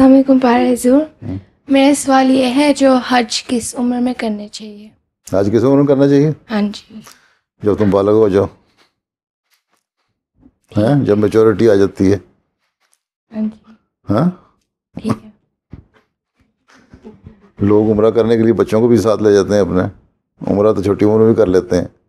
अलैक्म हम्म। मेरा सवाल ये है जो हज किस उम्र में करने चाहिए हज किस उम्र में करना चाहिए हाँ जी जब तुम बालक हो जाओ है जब मेचोरिटी आ जाती हाँ हाँ? है लोग उम्र करने के लिए बच्चों को भी साथ ले जाते हैं अपने उम्र तो छोटी उम्र में भी कर लेते हैं